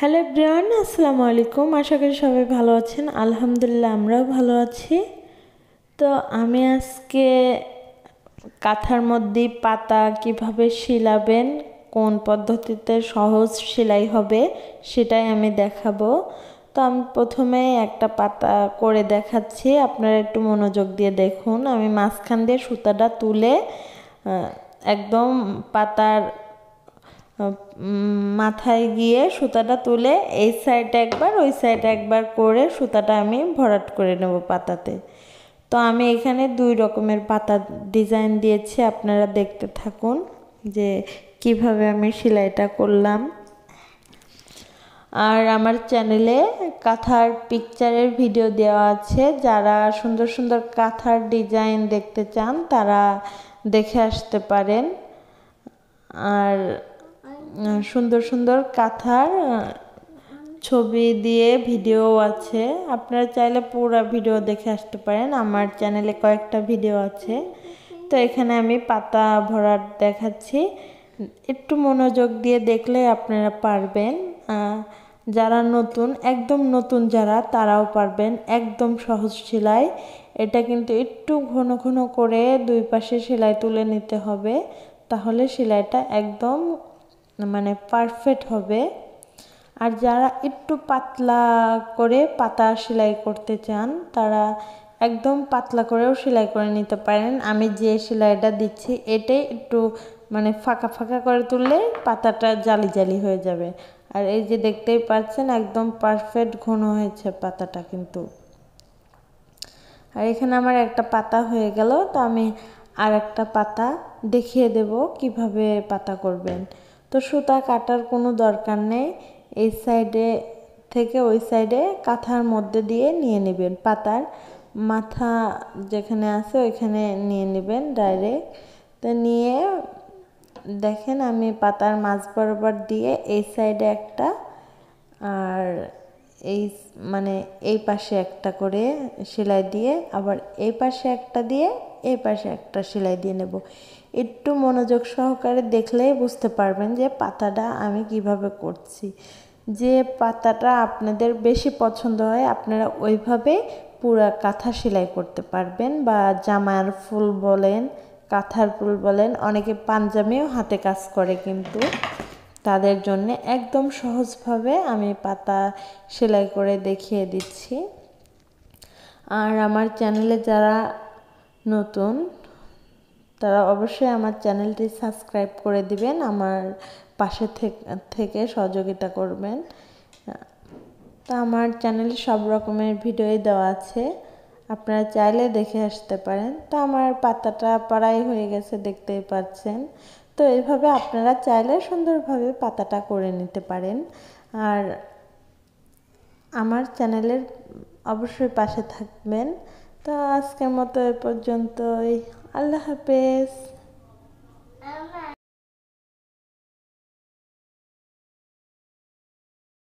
hello Brian আসসালামু আলাইকুম আশা করি সবাই ভালো আছেন আলহামদুলিল্লাহ আমরাও ভালো আছি তো আমি আজকে কাঁথার মধ্যে পাতা কিভাবে শিলাবেন কোন পদ্ধতিতে সহজ সেলাই হবে সেটাই আমি দেখাবো তো আমি প্রথমে একটা পাতা করে দেখাচ্ছি আপনারা একটু মনোযোগ দিয়ে দেখুন আমি মাঝখান দিয়ে সুতাটা তুলে একদম পাতার মাথায় গিয়ে সুতাটা তুলে এই সাইডে একবার ওই সাইডে একবার করে সুতাটা আমি ভরাট করে নেব পাতাতে তো আমি এখানে দুই রকমের পাতা ডিজাইন দিয়েছি আপনারা দেখতে থাকুন যে কিভাবে আমি সেলাইটা করলাম আর আমার চ্যানেলে কাঁথার পিকচারের ভিডিও দেওয়া আছে যারা সুন্দর সুন্দর কাঁথার ডিজাইন দেখতে চান তারা দেখে আসতে পারেন আর সুন্দর সুন্দর কাঁথার ছবি দিয়ে ভিডিও আছে আপনারা চাইলে পুরো ভিডিও দেখে আসতে পারেন আমার চ্যানেলে কয়েকটা ভিডিও আছে তো এখানে আমি পাতা ভরা দেখাচ্ছি একটু মনোযোগ দিয়ে দেখলে আপনারা পারবেন যারা নতুন একদম নতুন যারা তারাও পারবেন একদম সহজ সেলাই এটা কিন্তু একটু ঘন ঘন করে দুই পাশে সেলাই তুলে নিতে হবে তাহলে সেলাইটা একদম মানে পারফেক্ট হবে আর যারা একটু পাতলা করে পাতা সেলাই করতে চান তারা একদম পাতলা করেও সেলাই করে নিতে পারেন আমি যে সেলাইটা দিচ্ছি এটাই একটু মানে ফাঁকা ফাঁকা করে তুললে পাতাটা জালি জালি হয়ে যাবে আর এই যে দেখতেই পাচ্ছেন একদম পারফেক্ট ঘন হয়েছে পাতাটা কিন্তু আর এখানে আমার একটা পাতা হয়ে গেল তো আমি আর একটা পাতা দেখিয়ে দেব কিভাবে পাতা করবেন তো সুতা কাটার কোনো দরকার নেই এই সাইডে থেকে ওই সাইডে কাঁথার মধ্যে দিয়ে নিয়ে নেবেন পাতার মাথা যেখানে আছে ওইখানে নিয়ে নেবেন ডাইরেক্ট তো নিয়ে দেখেন আমি পাতার মাছ বরাবর দিয়ে এই সাইডে একটা আর এই মানে এই পাশে একটা করে সেলাই দিয়ে আবার এই পাশে একটা দিয়ে এই পাশে একটা সেলাই দিয়ে নেব একটু মনোযোগ সহকারে দেখলেই বুঝতে পারবেন যে পাতাটা আমি কিভাবে করছি যে পাতাটা আপনাদের বেশি পছন্দ হয় আপনারা ওইভাবে পুরা কাঁথা সেলাই করতে পারবেন বা জামার ফুল বলেন কাঁথার ফুল বলেন অনেকে পাঞ্জামিও হাতে কাজ করে কিন্তু তাদের জন্য একদম সহজভাবে আমি পাতা সেলাই করে দেখিয়ে দিচ্ছি আর আমার চ্যানেলে যারা নতুন তারা অবশ্যই আমার চ্যানেলটি সাবস্ক্রাইব করে দিবেন আমার পাশে থেকে সহযোগিতা করবেন তা আমার চ্যানেলে সব রকমের ভিডিওই দেওয়া আছে আপনারা চাইলে দেখে আসতে পারেন তো আমার পাতাটা পাড়াই হয়ে গেছে দেখতেই পাচ্ছেন তো এইভাবে আপনারা চাইলে সুন্দরভাবে পাতাটা করে নিতে পারেন আর আমার চ্যানেলের অবশ্যই পাশে থাকবেন তো আজকের মতো এ পর্যন্তই الله حافظ